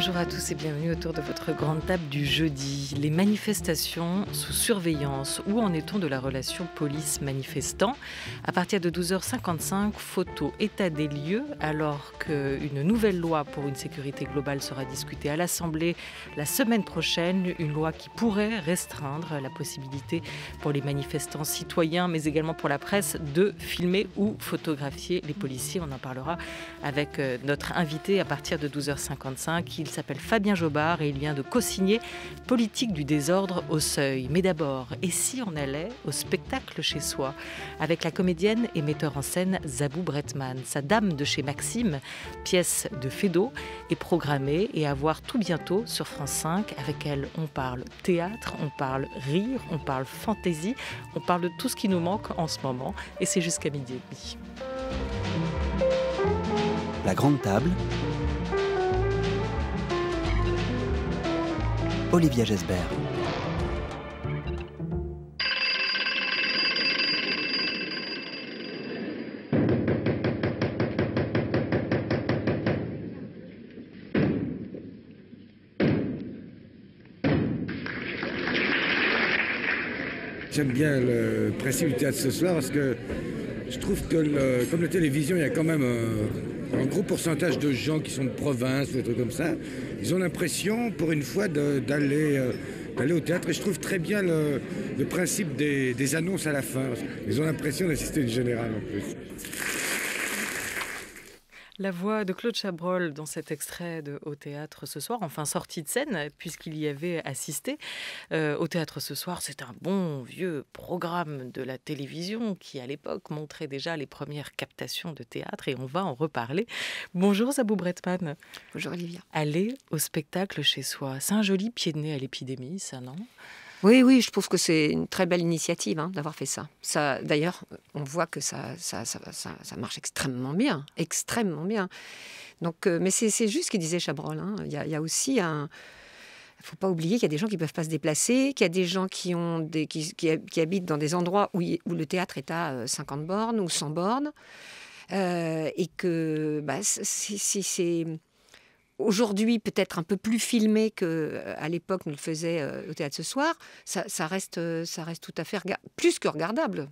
Bonjour à tous et bienvenue autour de votre grande table du jeudi. Les manifestations sous surveillance, où en est-on de la relation police-manifestant À partir de 12h55, photo état des lieux, alors qu'une nouvelle loi pour une sécurité globale sera discutée à l'Assemblée la semaine prochaine, une loi qui pourrait restreindre la possibilité pour les manifestants citoyens, mais également pour la presse, de filmer ou photographier les policiers. On en parlera avec euh, notre invité à partir de 12h55. Il s'appelle Fabien Jobard et il vient de co-signer Politique du désordre au seuil. Mais d'abord, et si on allait au spectacle chez soi avec la comédienne et metteur en scène Zabou Bretman Sa Dame de chez Maxime, pièce de Fédo, est programmée et à voir tout bientôt sur France 5. Avec elle, on parle théâtre, on parle rire, on parle fantaisie, on parle de tout ce qui nous manque en ce moment et c'est jusqu'à midi La grande table Olivia Gesbert. J'aime bien le principe du théâtre ce soir parce que je trouve que, comme la télévision, il y a quand même un, un gros pourcentage de gens qui sont de province ou des trucs comme ça ils ont l'impression, pour une fois, d'aller euh, d'aller au théâtre. Et je trouve très bien le, principe des, des, annonces à la fin. Ils ont l'impression d'assister une générale en plus. La voix de Claude Chabrol dans cet extrait de Au théâtre ce soir, enfin sortie de scène, puisqu'il y avait assisté. Euh, au théâtre ce soir, c'est un bon vieux programme de la télévision qui, à l'époque, montrait déjà les premières captations de théâtre et on va en reparler. Bonjour Sabou Bretman. Bonjour Olivia. Aller au spectacle chez soi, c'est un joli pied de nez à l'épidémie, ça, non oui, oui, je trouve que c'est une très belle initiative hein, d'avoir fait ça. ça D'ailleurs, on voit que ça ça, marche extrêmement bien, extrêmement bien. Donc, euh, mais c'est juste ce qu'il disait Chabrol. Hein. Il, y a, aussi un ne faut pas oublier qu'il y a des gens qui ne peuvent pas se déplacer, qu'il y a des gens qui, ont des, qui, habitent dans des endroits où, le théâtre est à 50 euh, bornes ou 100 bornes. Euh, et que bah, si, si, aujourd'hui peut-être un peu plus filmé que euh, à l'époque nous le faisait euh, au théâtre ce soir, ça, reste, euh, ça reste tout à fait plus que regardable.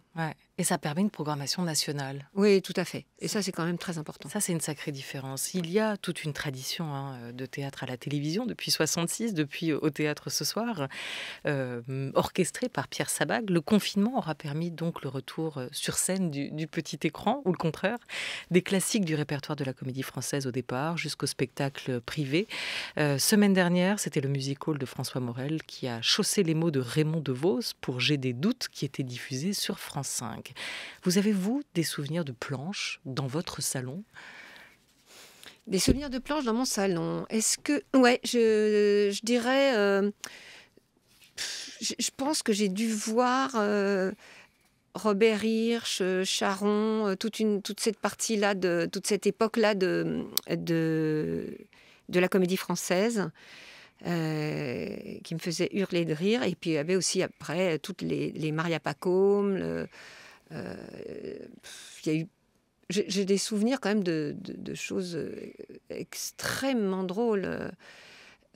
Et ça permet une programmation nationale. Oui, tout à fait. Et ça, c'est quand même très important. Ça, c'est une sacrée différence. Il y a toute une tradition hein, de théâtre à la télévision depuis 66, depuis euh, au théâtre ce soir, euh, orchestré par Pierre Sabag. Le confinement aura permis donc le retour euh, sur scène du, petit écran, ou le contraire, des classiques du répertoire de la comédie française au départ, jusqu'au spectacle privé. semaine dernière, c'était le musical de François Morel qui a chaussé les mots de Raymond DeVos pour J'ai des doutes, qui était diffusé sur France 5. Vous avez, vous, des souvenirs de planches dans votre salon Des souvenirs de planches dans mon salon Est-ce que... Ouais, je, dirais... Euh, je, pense que j'ai dû voir... Euh, Robert Hirsch, euh, Charon, toute, une, toute cette partie-là, de, toute cette époque-là de, de, de, la comédie française. qui me faisait hurler de rire. Et puis il y avait aussi après toutes les, les Maria Pacôme, le, il euh, y a eu j'ai des souvenirs quand même de, de, choses euh, extrêmement drôles.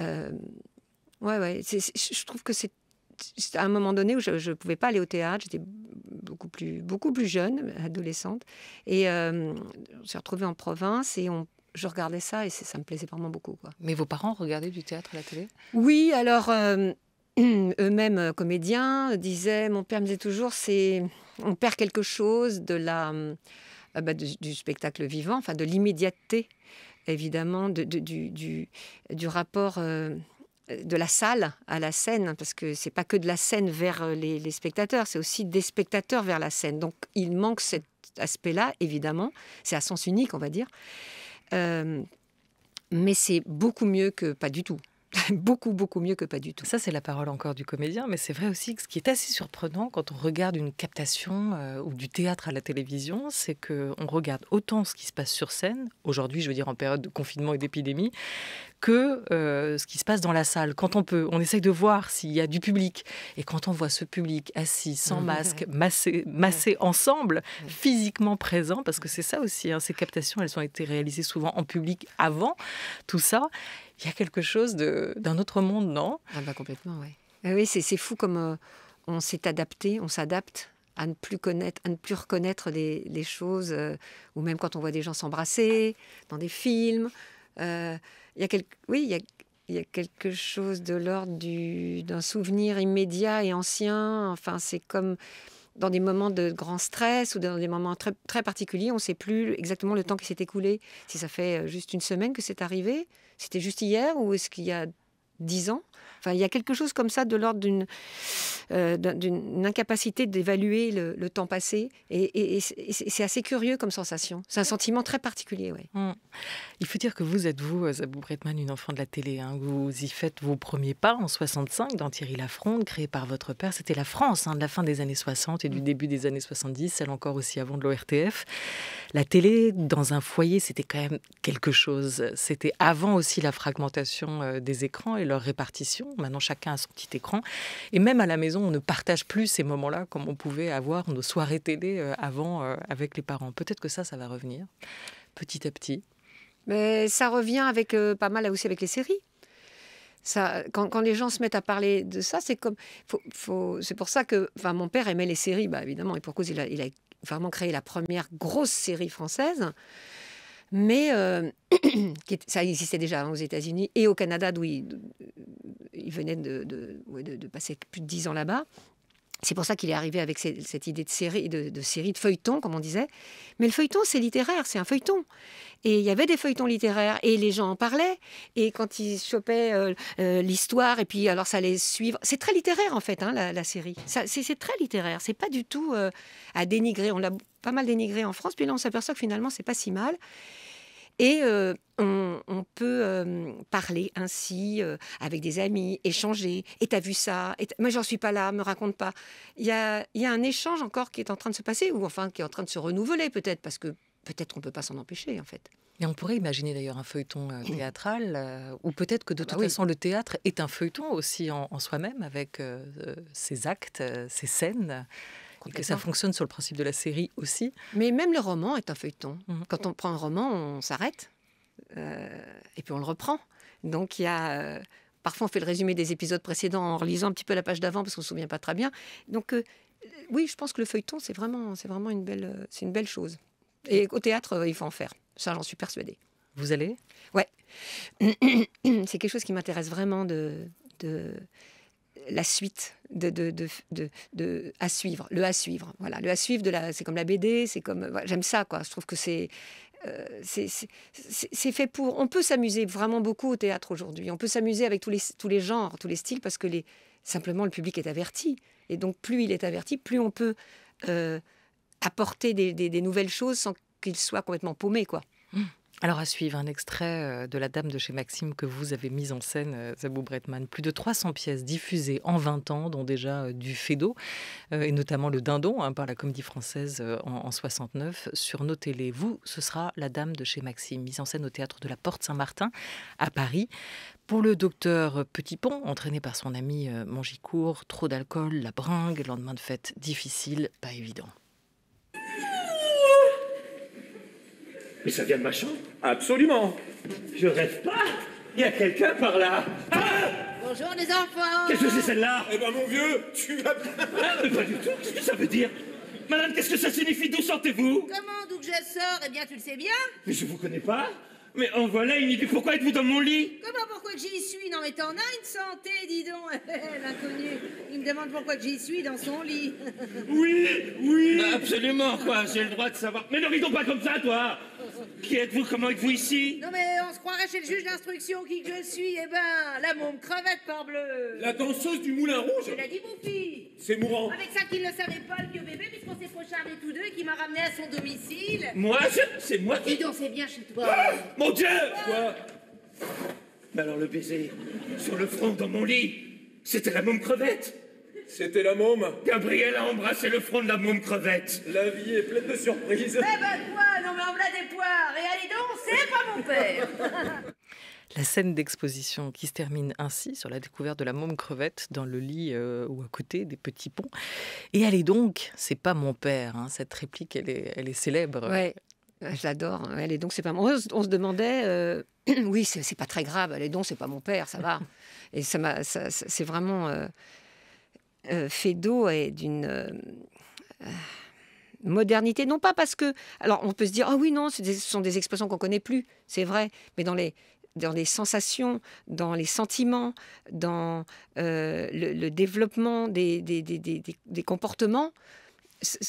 Euh, ouais, ouais. je trouve que c'est à un moment donné où je ne pouvais pas aller au théâtre. J'étais beaucoup plus, beaucoup plus jeune, adolescente. Et euh, on s'est retrouvée en province et on, je regardais ça et ça me plaisait vraiment beaucoup. Quoi. Mais vos parents regardaient du théâtre à la télé Oui, alors. eux-mêmes euh, comédiens, euh, disaient, mon père me disait toujours, c'est on perd quelque chose de la, euh, bah, du, spectacle vivant, enfin de l'immédiateté, évidemment, de, du, du, rapport. de la salle à la scène, hein, parce que c'est pas que de la scène vers les, spectateurs, c'est aussi des spectateurs vers la scène. Donc il manque cet aspect-là, évidemment. C'est à sens unique, on va dire. mais c'est beaucoup mieux que pas du tout. beaucoup, beaucoup mieux que pas du tout. Ça, c'est la parole encore du comédien, mais c'est vrai aussi que ce qui est assez surprenant quand on regarde une captation euh, ou du théâtre à la télévision, c'est qu'on regarde autant ce qui se passe sur scène, aujourd'hui, je veux dire en période de confinement et d'épidémie, que euh, ce qui se passe dans la salle. Quand on peut, on essaye de voir s'il y a du public. Et quand on voit ce public assis, sans masque, massé, massé ensemble, physiquement présent, parce que c'est ça aussi, hein, ces captations, elles ont été réalisées souvent en public avant tout ça il y a quelque chose d'un autre monde, non ah bah Complètement, ah oui. Oui, c'est fou comme euh, on s'est adapté, on s'adapte à ne plus connaître, à ne plus reconnaître les, choses, euh, ou même quand on voit des gens s'embrasser dans des films. Euh, y a Oui, il y a, y a, quelque chose de l'ordre d'un souvenir immédiat et ancien. Enfin, c'est comme dans des moments de grand stress ou dans des moments très, particuliers, on ne sait plus exactement le temps qui s'est écoulé. Si ça fait euh, juste une semaine que c'est arrivé, c'était juste hier ou est-ce qu'il y a dix ans Enfin, il y a quelque chose comme ça de l'ordre d'une euh, incapacité d'évaluer le, temps passé. Et, c'est assez curieux comme sensation. C'est un sentiment très particulier, mm. Il faut dire que vous êtes, vous, Zabou Bretman, une enfant de la télé. Hein. Vous y faites vos premiers pas en 65 dans Thierry Lafronde, créé par votre père. C'était la France hein, de la fin des années 60 et du mm. début des années 70, celle encore aussi avant de l'ORTF. La télé dans un foyer, c'était quand même quelque chose. C'était avant aussi la fragmentation euh, des écrans et leur répartition. Maintenant, chacun a son petit écran. Et même à la maison, on ne partage plus ces moments-là comme on pouvait avoir nos soirées télé euh, avant euh, avec les parents. Peut-être que ça, ça va revenir petit à petit. Mais ça revient avec euh, pas mal aussi avec les séries. Ça, quand, les gens se mettent à parler de ça, c'est comme, c'est pour ça que, enfin, mon père aimait les séries, bah évidemment, et pour cause il a, il a vraiment créé la première grosse série française mais euh, ça existait déjà hein, aux États-Unis et au Canada, d'où il, venait de, passer plus de dix ans là-bas. C'est pour ça qu'il est arrivé avec cette idée de série, de, série, de feuilleton, comme on disait. Mais le feuilleton, c'est littéraire, c'est un feuilleton. Et il y avait des feuilletons littéraires et les gens en parlaient. Et quand ils chopaient euh, euh, l'histoire, et puis alors ça les suivre. C'est très littéraire en fait, hein, la, série. C'est très littéraire. C'est pas du tout euh, à dénigrer. On l'a pas mal dénigré en France, puis là on s'aperçoit que finalement c'est pas si mal. Et on, peut parler ainsi avec des amis, échanger. Et t'as vu ça et Moi, j'en suis pas là, me raconte pas. Il y a, un échange encore qui est en train de se passer, ou enfin qui est en train de se renouveler peut-être, parce que peut-être on ne peut pas s'en empêcher, en fait. Et on pourrait imaginer d'ailleurs un feuilleton euh, théâtral, euh, ou peut-être que de ah toute bah façon le théâtre est un feuilleton aussi en, soi-même, avec euh, ses actes, ses scènes, et que ça fonctionne sur le principe de la série aussi. Mais même le roman est un feuilleton. Mmh. Quand on prend un roman, on s'arrête, et puis on le reprend. Donc il y a... Parfois, on fait le résumé des épisodes précédents en relisant un petit peu la page d'avant parce qu'on ne se souvient pas très bien. Donc, oui, je pense que le feuilleton, c'est vraiment, vraiment une belle, une belle chose. Et au théâtre, euh, il faut en faire. Ça, j'en suis persuadée. Vous allez Ouais. C'est quelque chose qui m'intéresse vraiment de, de la suite de, de, de, de, à suivre, le à suivre. Voilà, le à suivre de la, c'est comme la BD, c'est comme j'aime ça quoi. Je trouve que euh, c'est c'est fait pour. On peut s'amuser vraiment beaucoup au théâtre aujourd'hui. On peut s'amuser avec tous les, tous les genres, tous les styles, parce que les, simplement le public est averti. Et donc, plus il est averti, plus on peut euh, apporter des, nouvelles choses sans qu'ils soient complètement paumés, quoi. Hmm. Alors à suivre un extrait euh, de La Dame de chez Maxime que vous avez mis en scène, euh, Zabou Bretman. Plus de 300 pièces diffusées en 20 ans, dont déjà euh, du Fédo, et notamment le Dindon hein, par la Comédie Française en, en, 69 sur nos télés. Vous, ce sera La Dame de chez Maxime, mise en scène au théâtre de la Porte Saint-Martin à Paris. Pour le docteur Petitpont, entraîné par son ami Mangicourt, trop d'alcool, la bringue, lendemain de fête difficile, pas évident. Mais ça vient de ma chambre Absolument. Je rêve pas. Il y a quelqu'un par là. Ah Bonjour les enfants. Qu'est-ce que c'est celle-là Eh ben mon vieux, tu vas ah, Pas du tout. Qu'est-ce que ça veut dire Madame, qu'est-ce que ça signifie D'où sortez-vous Comment d'où que je sors Eh bien, tu le sais bien. Mais je vous connais pas. Mais en voilà une idée. Pourquoi êtes-vous dans mon lit Comment, pourquoi j'y suis Non, mais t'en as une santé, dis donc. L'inconnu, il me demande pourquoi que j'y suis dans son lit. oui, oui. absolument, quoi. J'ai le droit de savoir. Mais ne ridons pas comme ça, toi. Qui êtes-vous Comment êtes-vous ici Non mais on se croirait chez le juge d'instruction qui que je suis. Eh ben, la môme crevette parbleu. La danseuse du Moulin Rouge Je l'ai dit, mon fils. C'est mourant. Avec ça qu'il ne savait pas, le vieux bébé, puisqu'on s'est pochardés tous deux et qu'il m'a ramené à son domicile. Moi, c'est moi qui... Et donc, bien chez toi. Ah, mon Dieu Quoi Mais alors le baiser, sur le front, dans mon lit, c'était la môme crevette c'était la môme Gabriel a embrassé le front de la môme crevette. La vie est pleine de surprises. Eh ben quoi Non mais en voilà des poires. Et allez donc, c'est pas mon père La scène d'exposition qui se termine ainsi sur la découverte de la môme crevette dans le lit euh, ou à côté des petits ponts. Et allez donc, c'est pas mon père. Hein. Cette réplique, elle est, elle est célèbre. Ouais. Ah, je l'adore. Elle donc, c'est pas mon. On se demandait, euh, oui, c'est pas très grave. Allez donc, c'est pas mon père, ça va. Et ça c'est vraiment, euh, euh, fait d'eau est d'une euh, euh, modernité, non pas parce que... Alors on peut se dire, ah oui, non, ce sont des expressions qu'on connaît plus, c'est vrai, mais dans les, dans les sensations, dans les sentiments, dans le, développement des comportements,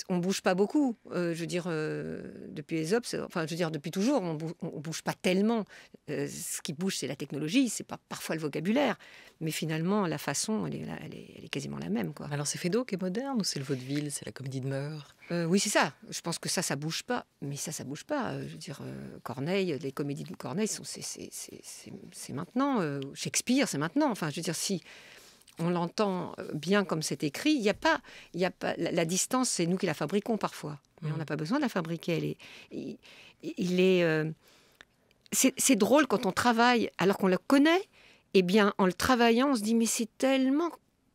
on bouge pas beaucoup. Euh, je veux dire, euh, depuis enfin, je veux dire, depuis toujours, on, bouge, bouge pas tellement. Euh, ce qui bouge, c'est la technologie, c'est pas parfois le vocabulaire, mais finalement, la façon, elle est, quasiment la même, quoi. Alors, c'est Fedot qui est moderne ou c'est le vaudeville, c'est la comédie de mœurs Oui, c'est ça. Je pense que ça, ça bouge pas. Mais ça, ça bouge pas. Je veux dire, Corneille, les comédies de Corneille, sont, c'est, maintenant. Shakespeare, c'est maintenant. Enfin, je veux dire, si on l'entend euh, bien comme c'est écrit, il n'y a pas, il a la, distance, c'est nous qui la fabriquons parfois, mais on mm. n'a pas besoin de la fabriquer. Elle est, il, est, euh, c'est drôle quand on travaille alors qu'on la connaît. Eh bien, en le travaillant, on se dit mais c'est tellement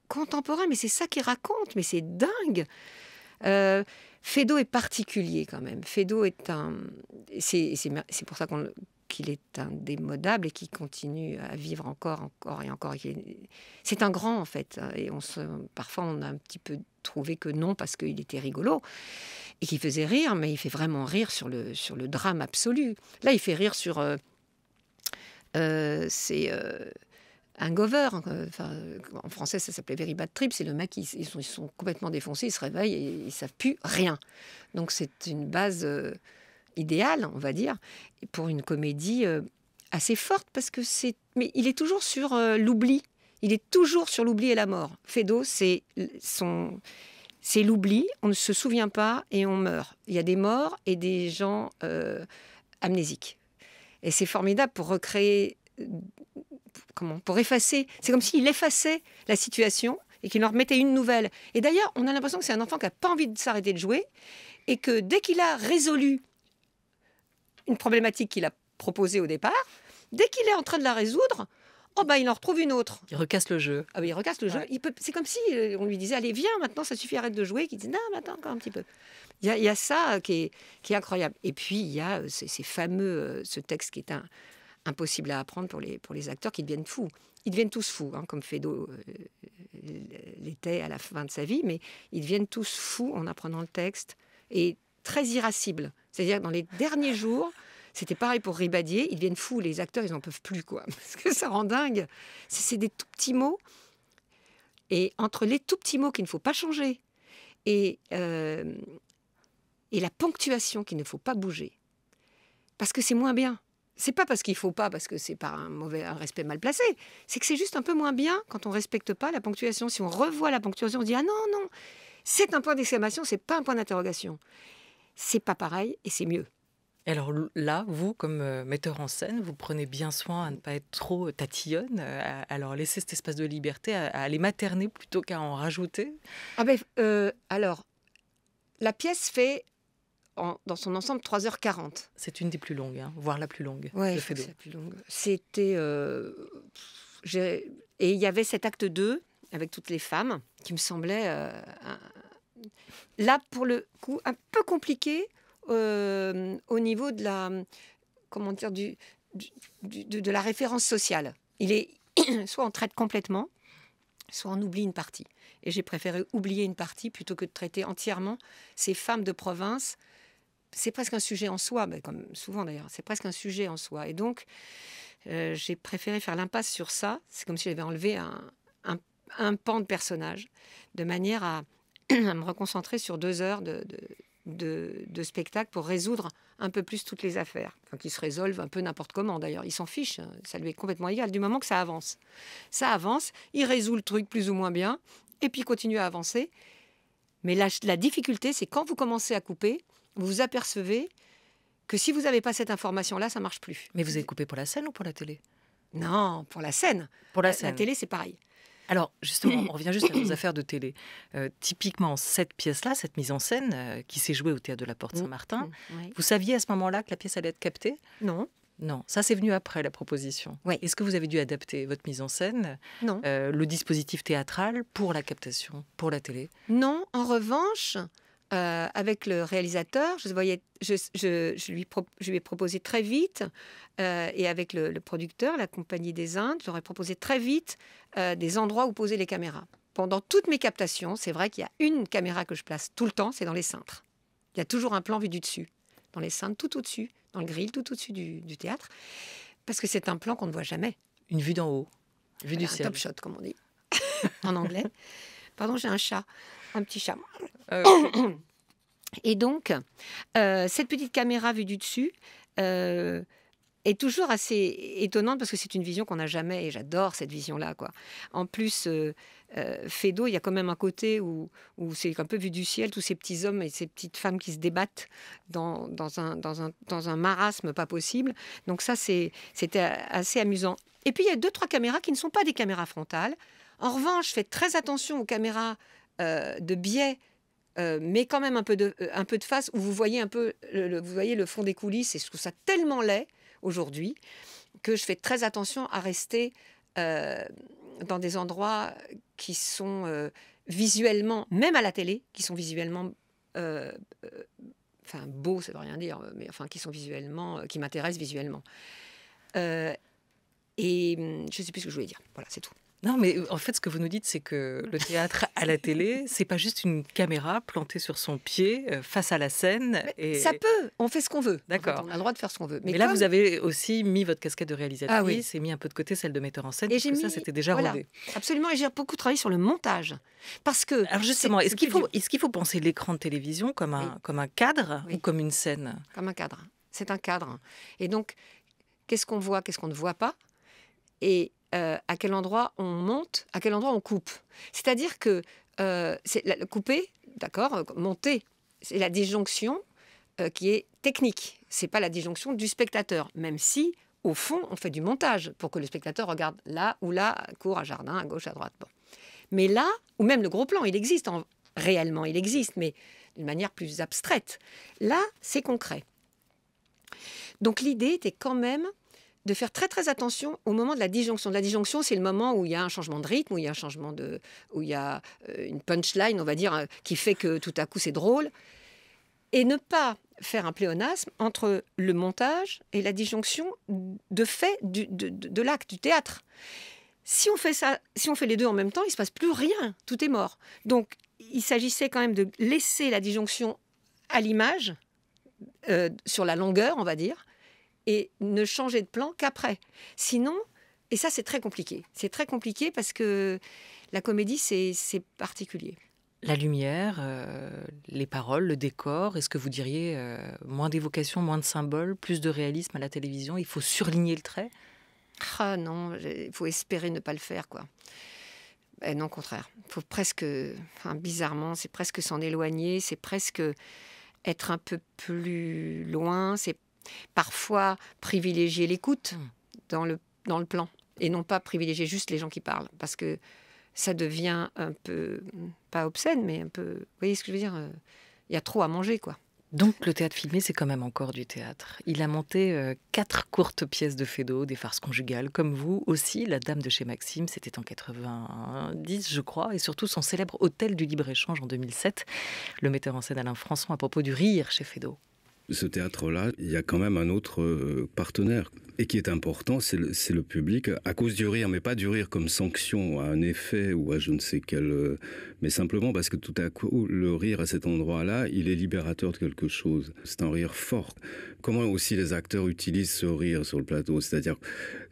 contemporain, mais c'est ça qui raconte, mais c'est dingue. Euh, est particulier quand même. Fédo est un, c'est pour ça qu'on qu'il est indémodable et qui continue à vivre encore, encore et encore. C'est un grand en fait, hein, et on parfois on a un petit peu trouvé que non parce qu'il était rigolo et qu'il faisait rire, mais il fait vraiment rire sur le sur le drame absolu. Là, il fait rire sur euh, euh, c'est euh, un gover. Hein, en français, ça s'appelait Very Bad Trip. C'est le mec, qui ils, sont, complètement défoncés, ils se réveillent et ils savent plus rien. Donc c'est une base idéal, on va dire, pour une comédie euh, assez forte parce que c'est. Mais il est toujours sur euh, l'oubli. Il est toujours sur l'oubli et la mort. Fedo, c'est son. C'est l'oubli, on ne se souvient pas et on meurt. Il y a des morts et des gens euh, amnésiques. Et c'est formidable pour recréer, comment, pour effacer. C'est comme s'il effaçait la situation et qu'il en remettait une nouvelle. Et d'ailleurs, on a l'impression que c'est un enfant qui n'a pas envie de s'arrêter de jouer et que dès qu'il a résolu une problématique qu'il a proposée au départ. Dès qu'il est en train de la résoudre, oh bah, il en retrouve une autre. Il recasse le jeu. Ah, il recasse le jeu. C'est comme si euh, on lui disait Allez, viens maintenant, ça suffit, arrête de jouer. qui dit Non, attends encore un petit peu. Il y, a ça euh, qui est, qui est, incroyable. Et puis, il y a euh, ces, fameux, ce texte qui est impossible à apprendre pour les, pour les acteurs qui deviennent fous. Ils deviennent tous fous, hein, comme Fedo l'était à la fin de sa vie, mais ils deviennent tous fous en apprenant le texte. Et très irascible. C'est-à-dire dans les derniers jours, c'était pareil pour Ribadier, ils deviennent fous, les acteurs, ils n'en peuvent plus, quoi. Parce que ça rend dingue. C'est des tout petits mots. Et entre les tout petits mots qu'il ne faut pas changer et, euh, et la ponctuation qu'il ne faut pas bouger, parce que c'est moins bien. C'est pas parce qu'il faut pas, parce que c'est par un mauvais un respect mal placé. C'est que c'est juste un peu moins bien quand on respecte pas la ponctuation. Si on revoit la ponctuation, on dit ah non non, c'est un point d'exclamation, c'est pas un point d'interrogation c'est pas pareil et c'est mieux. Alors là, vous, comme euh, metteur en scène, vous prenez bien soin à ne pas être trop euh, tatillonne, euh, à, leur laisser cet espace de liberté, à, les materner plutôt qu'à en rajouter ah ben, Alors, la pièce fait dans son ensemble 3h40. C'est une des plus longues, hein, voire la plus longue. Oui, c'est la plus longue. C'était. et il y avait cet acte 2 avec toutes les femmes qui me semblait là, pour le coup, un peu compliqué euh, au niveau de la, comment dire, de la référence sociale. Il est soit on traite complètement, soit on oublie une partie. Et j'ai préféré oublier une partie plutôt que de traiter entièrement ces femmes de province. C'est presque un sujet en soi, ben, comme souvent d'ailleurs, c'est presque un sujet en soi. Et donc, euh, j'ai préféré faire l'impasse sur ça. C'est comme si j'avais enlevé un pan de personnage, de manière à à me reconcentrer sur deux heures de, de, spectacle pour résoudre un peu plus toutes les affaires, enfin, qui se résolvent un peu n'importe comment d'ailleurs. Il s'en fiche, hein. ça lui est complètement égal du moment que ça avance. Ça avance, il résout le truc plus ou moins bien, et puis il continue à avancer. Mais la, difficulté, c'est quand vous commencez à couper, vous vous apercevez que si vous n'avez pas cette information-là, ça marche plus. Mais vous avez coupé pour la scène ou pour la télé Non, pour la scène. Pour la scène. La télé, c'est pareil. Alors, justement, on revient juste à nos affaires de télé. Euh, typiquement, cette pièce-là, cette mise en scène euh, qui s'est jouée au théâtre de la Porte Saint-Martin, mm, mm, vous saviez à ce moment-là que la pièce allait être captée Non. Non, ça c'est venu après la proposition. Oui. Est-ce que vous avez dû adapter votre mise en scène, euh, le dispositif théâtral pour la captation, pour la télé Non, en revanche, euh, avec le réalisateur. Je, voyais, je, lui, je ai proposé très vite, euh, et avec le, producteur, la Compagnie des Indes, j'aurais proposé très vite euh, des endroits où poser les caméras. Pendant toutes mes captations, c'est vrai qu'il y a une caméra que je place tout le temps, c'est dans les cintres. Il y a toujours un plan vu du dessus, dans les cintres tout au-dessus, dans le grill tout au-dessus du, théâtre, parce que c'est un plan qu'on ne voit jamais. Une vue d'en haut, vue du Un top shot, comme on dit en anglais. Pardon, j'ai un chat. Un petit chat. Ah et donc, euh, cette petite caméra vue du dessus euh, est toujours assez étonnante parce que c'est une vision qu'on n'a jamais, et j'adore cette vision-là. quoi. En plus, euh, euh il y a quand même un côté où, c'est un peu vu du ciel, tous ces petits hommes et ces petites femmes qui se débattent dans, un, dans un marasme pas possible. Donc ça, c'était assez amusant. Et puis, il y a deux, trois caméras qui ne sont pas des caméras frontales. En revanche, faites très attention aux caméras euh, de biais, euh, mais quand même euh, un peu de, face, où vous voyez un peu le, vous voyez le fond des coulisses, et je trouve ça tellement l'est aujourd'hui que je fais très attention à rester dans des endroits qui sont visuellement, même à la télé, qui sont visuellement enfin beau, ça veut rien dire, mais enfin qui sont visuellement, qui m'intéressent visuellement. et hum, je ne sais plus ce que je voulais dire. Voilà, c'est tout. Non, mais euh, en fait, ce que vous nous dites, c'est que le théâtre à la télé, c'est pas juste une caméra plantée sur son pied euh, face à la scène. Et... Ça peut, on fait ce qu'on veut. D'accord. on a le droit de faire ce qu'on veut. Mais, là, vous avez aussi mis votre casquette de réalisateur ah oui. et mis un peu de côté celle de metteur en scène. Et ça, c'était déjà Absolument, et j'ai beaucoup travaillé sur le montage. Parce que. Alors justement, est-ce qu'il faut, penser l'écran de télévision comme un, cadre ou comme une scène Comme un cadre. C'est un cadre. Et donc, qu'est-ce qu'on voit, qu'est-ce qu'on ne voit pas et euh, à quel endroit on monte, à quel endroit on coupe. C'est-à-dire que euh, c'est le couper, d'accord, euh, monter, c'est la disjonction qui est technique. C'est pas la disjonction du spectateur, même si au fond on fait du montage pour que le spectateur regarde là ou là, court à jardin, à gauche, à droite. Mais là, ou même le gros plan, il existe réellement, il existe, mais d'une manière plus abstraite. Là, c'est concret. Donc l'idée était quand même de faire très très attention au moment de la disjonction. La disjonction, c'est le moment où il y a un changement de rythme, où il y a un changement de, où il y a euh, une punchline, on va dire, euh, qui fait que tout à coup c'est drôle, et ne pas faire un pléonasme entre le montage et la disjonction de fait de, l'acte, du théâtre. Si on fait ça, si on fait les deux en même temps, il se passe plus rien, tout est mort. Donc il s'agissait quand même de laisser la disjonction à l'image, euh, sur la longueur, on va dire, et ne changer de plan qu'après. Sinon, et ça c'est très compliqué. C'est très compliqué parce que la comédie c'est particulier. La lumière, euh, les paroles, le décor, est-ce que vous diriez euh, moins d'évocation, moins de symboles, plus de réalisme à la télévision Il faut surligner le trait Ah non, il faut espérer ne pas le faire quoi. Eh non, au contraire. faut presque, enfin, bizarrement, c'est presque s'en éloigner, c'est presque être un peu plus loin, c'est Parfois, privilégier l'écoute mm. dans le, dans le plan et non pas privilégier juste les gens qui parlent parce que ça devient un peu, mm, pas obscène, mais un peu. Vous voyez ce que je veux dire euh, Il y a trop à manger, quoi. Donc le théâtre filmé, c'est quand même encore du théâtre. Il a monté euh, quatre courtes pièces de Fédo, des farces conjugales, comme vous aussi. La Dame de chez Maxime, c'était en 90, je crois, et surtout son célèbre Hôtel du libre-échange en 2007. Le metteur en scène Alain Françon à propos du rire chez Fédo ce théâtre-là, il y a quand même un autre euh, partenaire. Et qui est important, c'est le, public, à cause du rire, mais pas du rire comme sanction à un effet ou à je ne sais quel... Euh, mais simplement parce que tout à coup, le rire à cet endroit-là, il est libérateur de quelque chose. C'est un rire fort. Comment aussi les acteurs utilisent ce rire sur le plateau C'est-à-dire,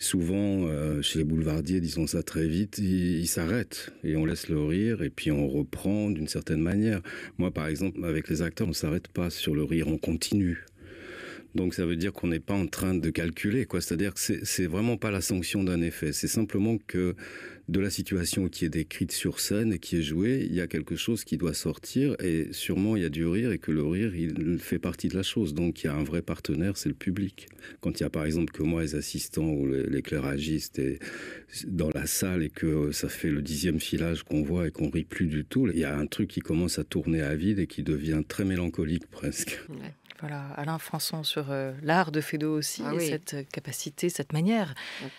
souvent, euh, chez les boulevardiers, disons ça très vite, ils s'arrêtent et on laisse le rire et puis on reprend d'une certaine manière. Moi, par exemple, avec les acteurs, on ne s'arrête pas sur le rire, on continue donc ça veut dire qu'on n'est pas en train de calculer, quoi. C'est-à-dire que c'est vraiment pas la sanction d'un effet. C'est simplement que de la situation qui est décrite sur scène et qui est jouée, il y a quelque chose qui doit sortir et sûrement il y a du rire et que le rire, il fait partie de la chose. Donc il y a un vrai partenaire, c'est le public. Quand il y a par exemple que moi, les assistants ou l'éclairagiste est dans la salle et que ça fait le dixième filage qu'on voit et qu'on rit plus du tout, il y a un truc qui commence à tourner à vide et qui devient très mélancolique presque. Voilà, Alain Françon sur euh, l'art de Fédot aussi, ah cette euh, capacité, cette manière.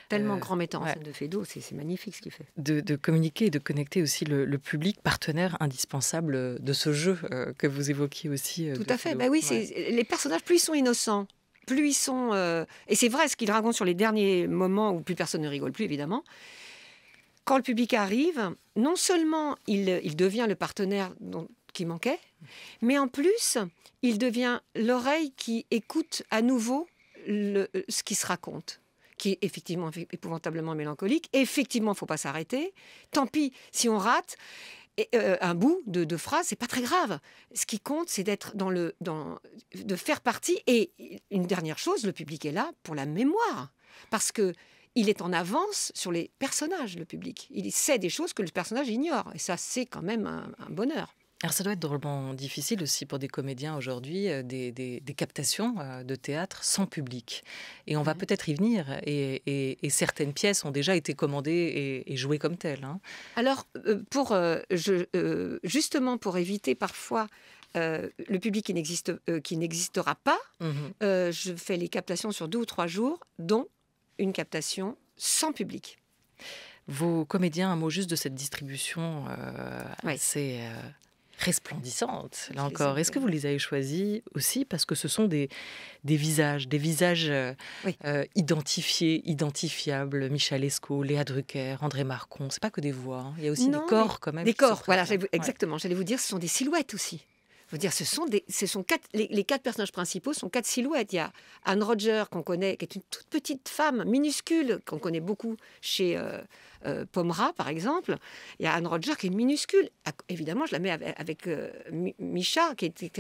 Tellement euh, grand metteur en de Fédot, c'est magnifique ce qu'il fait. De, communiquer et de connecter aussi le, public, partenaire indispensable de ce jeu que vous évoquiez aussi. Tout à fait, bah oui, les personnages, plus ils sont innocents, plus ils sont. et c'est vrai ce qu'il raconte sur les derniers moments où plus personne ne rigole plus, évidemment quand le public arrive, non seulement il, il devient le partenaire dont, manquait, mais en plus, il devient l'oreille qui écoute à nouveau le, euh, ce qui se raconte qui est effectivement épouvantablement mélancolique. Effectivement, il faut pas s'arrêter. Tant pis si on rate. Et euh, un bout de, de phrase, c'est pas très grave. Ce qui compte, c'est d'être dans le, dans, de faire partie. Et une dernière chose, le public est là pour la mémoire, parce que il est en avance sur les personnages, le public. Il sait des choses que le personnage ignore, et ça, c'est quand même un bonheur. Alors ça doit être drôlement difficile aussi pour des comédiens aujourd'hui, euh, des, captations euh, de théâtre sans public. Et on va peut-être y venir. Et, certaines pièces ont déjà été commandées et, jouées comme telles. Hein. Alors, euh, pour, je, justement pour éviter parfois le public qui n'existe qui n'existera pas. Mmh je fais les captations sur deux ou trois jours, dont une captation sans public. Vos comédiens, un mot juste de cette distribution assez resplendissantes, là encore. Est-ce que vous les avez choisies aussi parce que ce sont des, des visages, des visages euh, euh, identifiés, identifiables Michel Esco, Léa Drucker, André Marcon, n'est pas que des voix, hein. il y a aussi des corps quand même. Des corps, voilà, exactement. J'allais vous dire, ce sont des silhouettes aussi. Vous dire, ce sont des, ce sont les, quatre personnages principaux sont quatre silhouettes. Il y a Anne Roger qu'on connaît, qui est une toute petite femme minuscule qu'on connaît beaucoup chez euh, euh, Pomra, par exemple, il y a Anne Roger qui est minuscule. Ah, évidemment, je la mets avec, avec euh, Micha, qui était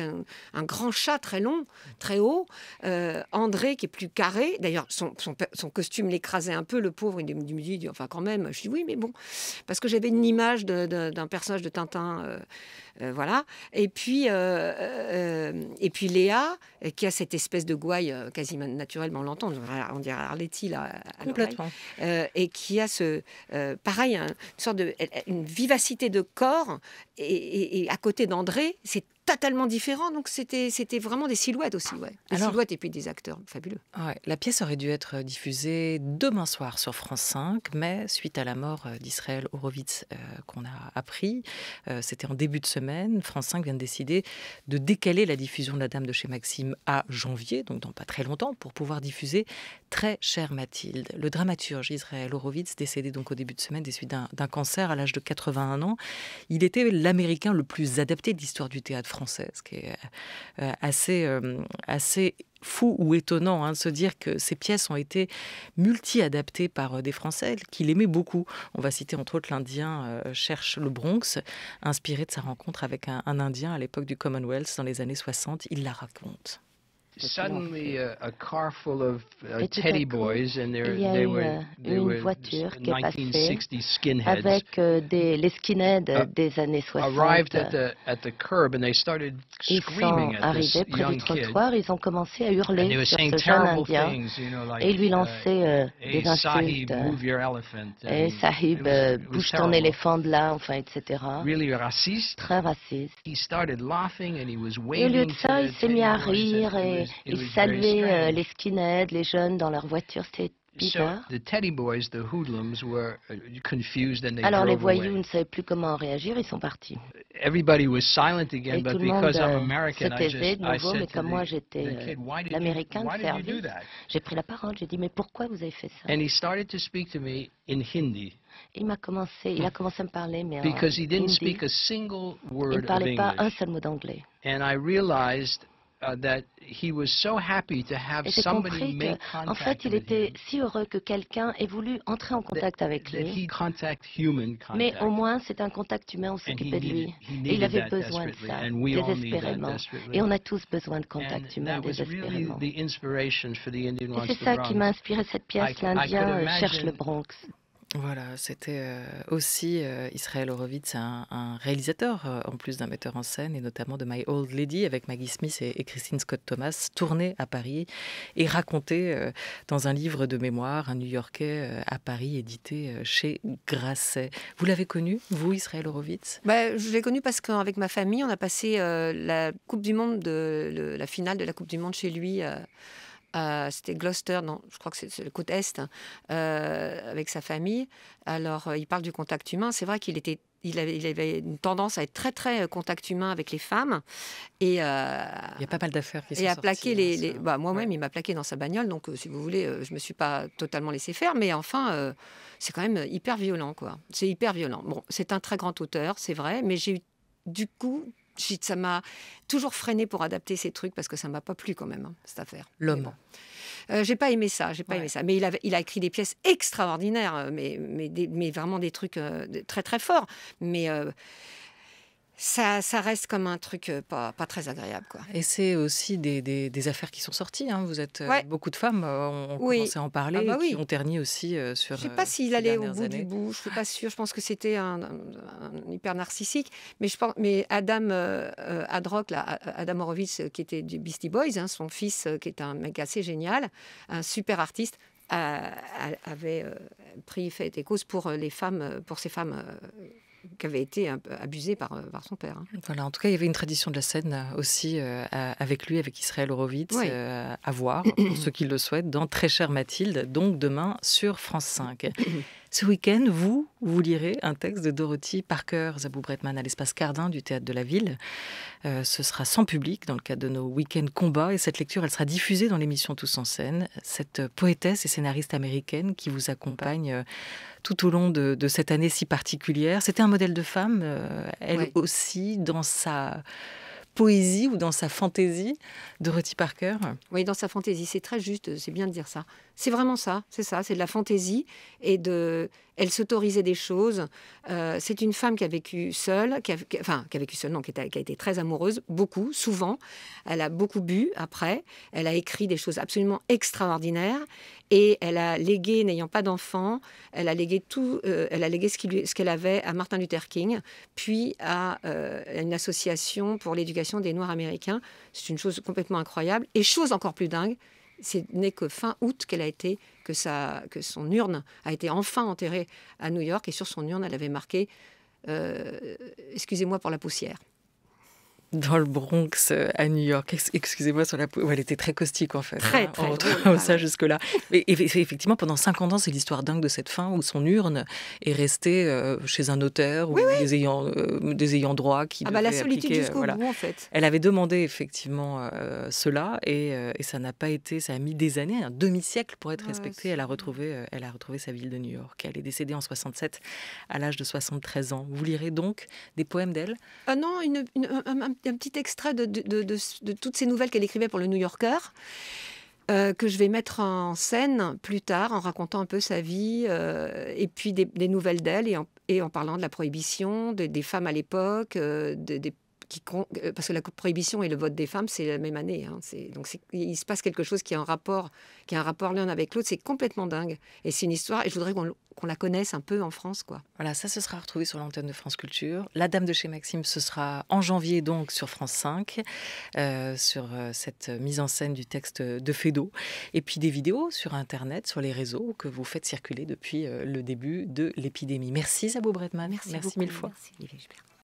un, grand chat très long, très haut. Euh, André, qui est plus carré. D'ailleurs, son, son, costume l'écrasait un peu, le pauvre. Il me dit, enfin, quand même. Je dis, oui, mais bon. Parce que j'avais une image d'un personnage de Tintin euh, voilà. Et puis, euh, euh, et puis Léa, qui a cette espèce de gouaille quasiment naturellement, on l'entend, on dirait Arletty là, et qui a ce, pareil, hein, une sorte de, vivacité de corps. et à côté d'André, c'est totalement différents. Donc c'était c'était vraiment des silhouettes aussi, ouais. Des Alors, silhouettes et puis des acteurs fabuleux. la pièce aurait dû être euh, diffusée demain soir sur France 5, mais suite à la mort euh, d'Israël Horowitz euh, qu'on a appris, c'était en début de semaine, France 5 vient de décider de décaler la diffusion de La Dame de chez Maxime à janvier, donc dans pas très longtemps, pour pouvoir diffuser Très chère Mathilde. Le dramaturge Israël Horowitz, décédé donc au début de semaine des suites d'un cancer à l'âge de 81 ans, il était l'Américain le plus adapté de l'histoire du théâtre française, ce qui est euh, euh, assez, fou ou étonnant hein, de se dire que ces pièces ont été multi-adaptées par euh, des Français qu'il aimait beaucoup. On va citer entre autres l'Indien Cherche le Bronx, inspiré de sa rencontre avec un, un Indien à l'époque du Commonwealth dans les années 60. Il la raconte. Suddenly a une voiture qui est avec euh, les skinheads uh, des années 60. At at the curb and they ils près du trottoir, ils ont commencé à hurler sur ce indien et lui uh, lancer euh, des insultes. Et Sahib, bouge ton éléphant de là, enfin, etc. Très raciste. and he was et au lieu de ça, il s'est mis à rire et ils saluait euh, les skinheads, les jeunes dans leur voiture, c'était bizarre. Uh, Alors les voyous ne savaient plus comment réagir, ils sont partis. Everybody was silent again, et but because I'm euh, American, I just, nouveau, mais comme moi j'étais euh, l'américain de service, j'ai pris la parole, j'ai dit mais pourquoi vous avez fait ça? And he started to speak to me in Hindi. Il m'a commencé, il a commencé à me parler, mais en hindi. il ne parlait pas un seul mot d'anglais. And I realized en fait, il était si heureux que quelqu'un ait voulu entrer en contact avec lui. Mais au moins, c'est un contact humain, on s'occupait de lui. Et il avait besoin de ça, désespérément. Et on a tous besoin de contact humain, désespérément. Et c'est ça qui m'a inspiré cette pièce, l'Indien euh, cherche le Bronx. Voilà, c'était euh, aussi euh, Israël Horowitz, un, réalisateur euh, en plus d'un metteur en scène et notamment de My Old Lady avec Maggie Smith et, Christine Scott Thomas, tourné à Paris et raconté dans un livre de mémoire, un New-Yorkais à Paris, édité chez Grasset. Vous l'avez connu, vous, Israël Horowitz bah, Je l'ai connu parce qu'avec ma famille, on a passé la Coupe du Monde, la finale de la Coupe du Monde chez lui c'était Gloucester, non, je crois que c'est le côté est, euh, avec sa famille. Alors, euh, il parle du contact humain. C'est vrai qu'il était il avait, une tendance à être très très euh, contact humain avec les femmes et il y a pas mal d'affaires à plaquer les, bah, moi-même il m'a plaqué dans sa bagnole donc si vous voulez je je me suis pas totalement laissé faire mais enfin c'est quand même hyper violent quoi c'est hyper violent bon c'est un très grand auteur c'est vrai mais j'ai eu du coup ça m'a toujours freiné pour adapter ces trucs parce que ça m'a pas plu quand même hein, cette affaire. L'homme. Euh, j'ai pas aimé ça, j'ai pas aimé ça. Mais il a, écrit des pièces extraordinaires, euh, mais, vraiment des trucs euh, très très forts. Mais ça, reste comme un truc euh, pas, très agréable. Quoi. Et c'est aussi des, affaires qui sont sorties. Hein. Vous êtes euh, beaucoup de femmes, euh, ont commencé à en parler, qui ah bah ont terni aussi sur. Je ne sais pas s'il allait au bout du bout, je ne suis pas ah. sûre. Je pense que c'était un, hyper narcissique. Mais, je pense, mais Adam Adrock, là, Adam Horowitz, qui était du Beastie Boys, hein, son fils, qui est un mec assez génial, un super artiste, avait pris fait et cause pour les femmes, pour ces femmes qui avait été abusé euh, par, son père. Hein. Voilà, en tout cas, il y avait une tradition de la scène euh, aussi euh, avec lui, avec Israël Horowitz, à voir, pour ceux qui le souhaitent, dans Très chère Mathilde, donc demain sur France 5. Ce week-end, vous, vous lirez un texte de Dorothy Parker Zabou Bretman à l'espace Cardin du théâtre de la ville. Euh, ce sera sans public dans le cadre de nos week-ends combats et cette lecture, elle sera diffusée dans l'émission Tous en scène. Cette poétesse et scénariste américaine qui vous accompagne euh, tout au long de, cette année si particulière. C'était un modèle de femme, euh, elle aussi, dans sa poésie ou dans sa fantaisie, Dorothy Parker Oui, dans sa fantaisie, c'est très juste, c'est bien de dire ça. C'est vraiment ça, c'est ça, c'est de la fantaisie et de... Elle s'autorisait des choses. Euh, c'est une femme qui a vécu seule, qui a, enfin, qui a vécu seule, non, qui qui a, été très amoureuse, beaucoup, souvent. Elle a beaucoup bu après. Elle a écrit des choses absolument extraordinaires. Et elle a légué, n'ayant pas d'enfant, elle a légué tout, euh, elle a légué ce qu'elle avait à Martin Luther King, puis euh, à une association pour l'éducation des Noirs américains. C'est une chose complètement incroyable. Et chose encore plus dingue, ce n'est que fin août qu'elle a été que, sa, que son urne a été enfin enterrée à New York et sur son urne elle avait marqué euh, excusez-moi pour la poussière dans le Bronx euh, à New York. Excusez-moi sur la elle était très caustique en fait. Très, hein, très On retrouve ça jusque là. Mais effectivement, pendant 50 ans, c'est l'histoire dingue de cette fin où son urne est restée euh, chez un notaire ou Des, ayants, euh, des ayants droit qui ah bah, la solitude jusqu'au voilà. bout en fait. Elle avait demandé effectivement cela et, ça n'a pas été, ça a mis des années, un demi-siècle pour être respectée. elle a retrouvé, elle a retrouvé sa ville de New York. Elle est décédée en 67 à l'âge de 73 ans. Vous lirez donc des poèmes d'elle Ah non, une, une, un, un petit extrait de, toutes ces nouvelles qu'elle écrivait pour le New Yorker. Euh, que je vais mettre en scène plus tard en racontant un peu sa vie euh, et puis des, nouvelles d'elle et en, parlant de la prohibition, des femmes à l'époque, euh, des euh, parce que la prohibition et le vote des femmes, c'est la même année. Hein, donc il se passe quelque chose qui a un rapport, qui a un rapport l'un avec l'autre. C'est complètement dingue. Et c'est une histoire. Et je voudrais qu'on la connaisse un peu en France, quoi. Voilà, ça se sera retrouvé sur l'antenne de France Culture. La Dame de chez Maxime, ce sera en janvier donc sur France 5, euh, sur euh, cette mise en scène du texte de Fédo, et puis des vidéos sur Internet, sur les réseaux que vous faites circuler depuis le début de l'épidémie. Merci Zabo Bretman. Merci, merci mille fois.